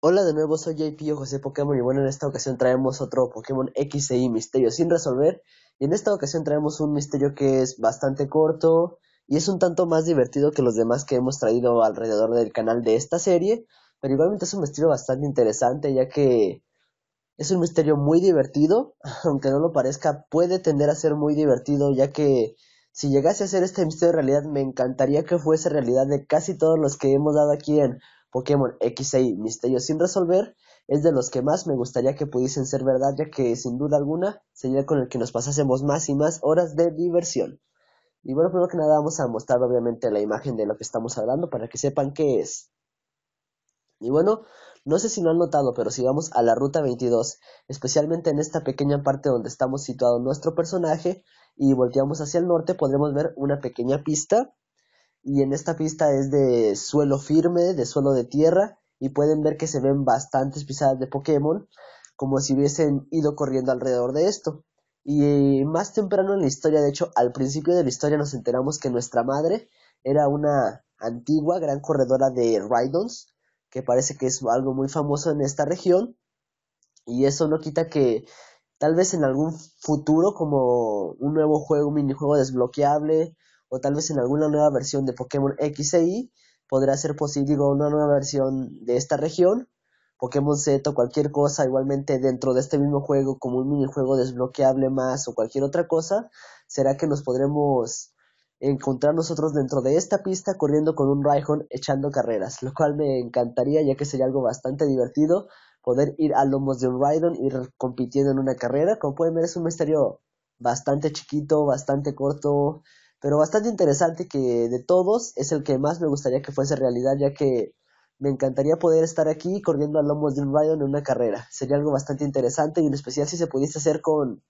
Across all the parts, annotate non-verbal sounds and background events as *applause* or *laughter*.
Hola de nuevo, soy JP o José Pokémon y bueno, en esta ocasión traemos otro Pokémon X e Y misterio sin resolver. Y en esta ocasión traemos un misterio que es bastante corto y es un tanto más divertido que los demás que hemos traído alrededor del canal de esta serie. Pero igualmente es un misterio bastante interesante ya que es un misterio muy divertido, *laughs* aunque no lo parezca, puede tender a ser muy divertido ya que si llegase a ser este misterio de realidad me encantaría que fuese realidad de casi todos los que hemos dado aquí en Pokémon e y Misterio sin resolver es de los que más me gustaría que pudiesen ser verdad, ya que sin duda alguna sería con el que nos pasásemos más y más horas de diversión. Y bueno, primero que nada vamos a mostrar obviamente la imagen de lo que estamos hablando para que sepan qué es. Y bueno, no sé si lo han notado, pero si vamos a la ruta 22, especialmente en esta pequeña parte donde estamos situado nuestro personaje y volteamos hacia el norte, podremos ver una pequeña pista y en esta pista es de suelo firme, de suelo de tierra, y pueden ver que se ven bastantes pisadas de Pokémon, como si hubiesen ido corriendo alrededor de esto. Y más temprano en la historia, de hecho, al principio de la historia nos enteramos que nuestra madre era una antigua gran corredora de Raidons, que parece que es algo muy famoso en esta región, y eso no quita que tal vez en algún futuro, como un nuevo juego, un minijuego desbloqueable, o tal vez en alguna nueva versión de Pokémon X e Y podrá ser posible una nueva versión de esta región, Pokémon Z o cualquier cosa, igualmente dentro de este mismo juego, como un minijuego desbloqueable más o cualquier otra cosa, será que nos podremos encontrar nosotros dentro de esta pista corriendo con un Raihon echando carreras, lo cual me encantaría ya que sería algo bastante divertido poder ir a lomos de un Raidon, ir compitiendo en una carrera, como pueden ver es un misterio bastante chiquito, bastante corto, pero bastante interesante que de todos es el que más me gustaría que fuese realidad, ya que me encantaría poder estar aquí corriendo al lomos de un rayo en una carrera. Sería algo bastante interesante y en especial si se pudiese hacer con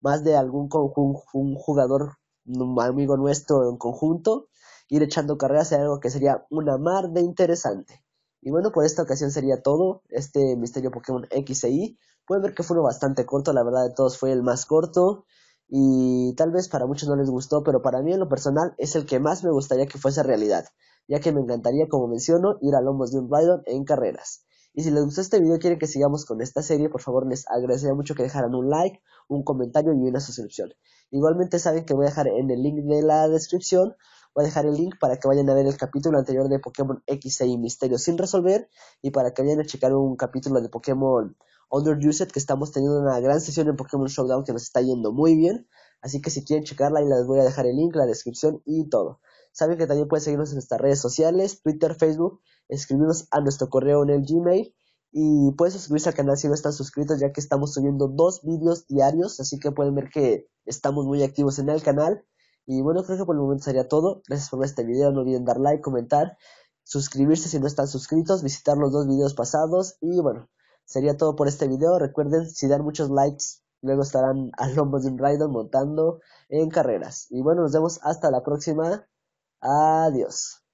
más de algún un jugador un amigo nuestro en conjunto. Ir echando carreras sería algo que sería una mar de interesante. Y bueno, por esta ocasión sería todo. Este misterio Pokémon X e Y. Pueden ver que fue uno bastante corto, la verdad de todos fue el más corto y tal vez para muchos no les gustó, pero para mí en lo personal es el que más me gustaría que fuese realidad, ya que me encantaría, como menciono, ir a lomos de un Raidon en carreras. Y si les gustó este video y quieren que sigamos con esta serie, por favor les agradecería mucho que dejaran un like, un comentario y una suscripción. Igualmente saben que voy a dejar en el link de la descripción, voy a dejar el link para que vayan a ver el capítulo anterior de Pokémon X e y Misterios sin resolver y para que vayan a checar un capítulo de Pokémon Underused, que estamos teniendo una gran sesión en Pokémon Showdown que nos está yendo muy bien. Así que si quieren checarla, y les voy a dejar el link, la descripción y todo. Saben que también pueden seguirnos en nuestras redes sociales, Twitter, Facebook, escribirnos a nuestro correo en el Gmail. Y pueden suscribirse al canal si no están suscritos, ya que estamos subiendo dos vídeos diarios, así que pueden ver que estamos muy activos en el canal. Y bueno, creo que por el momento sería todo. Gracias por ver este video, no olviden dar like, comentar, suscribirse si no están suscritos, visitar los dos videos pasados y bueno, sería todo por este video. Recuerden, si dan muchos likes, luego estarán *laughs* al lombos de un rider montando en carreras. Y bueno, nos vemos hasta la próxima. Adiós.